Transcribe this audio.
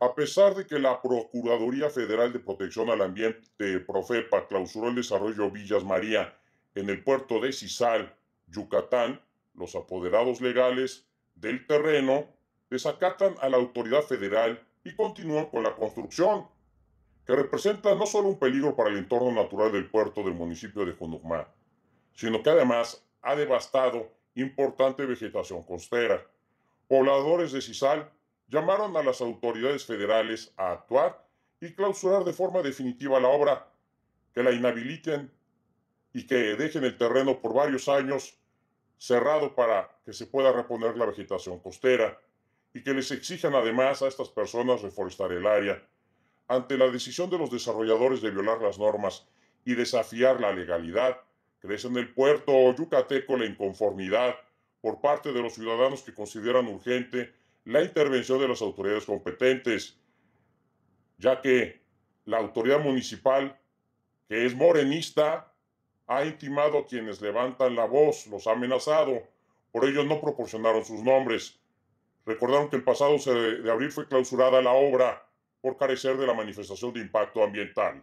A pesar de que la Procuraduría Federal de Protección al Ambiente, Profepa, clausuró el desarrollo Villas María en el puerto de Cizal, Yucatán, los apoderados legales del terreno desacatan a la autoridad federal y continúan con la construcción, que representa no solo un peligro para el entorno natural del puerto del municipio de Junucmá, sino que además ha devastado importante vegetación costera. Pobladores de Cisal llamaron a las autoridades federales a actuar y clausurar de forma definitiva la obra, que la inhabiliten y que dejen el terreno por varios años cerrado para que se pueda reponer la vegetación costera y que les exijan además a estas personas reforestar el área. Ante la decisión de los desarrolladores de violar las normas y desafiar la legalidad, crece en el puerto yucateco la inconformidad por parte de los ciudadanos que consideran urgente la intervención de las autoridades competentes, ya que la autoridad municipal, que es morenista, ha intimado a quienes levantan la voz, los ha amenazado, por ello no proporcionaron sus nombres. Recordaron que el pasado 11 de abril fue clausurada la obra por carecer de la manifestación de impacto ambiental.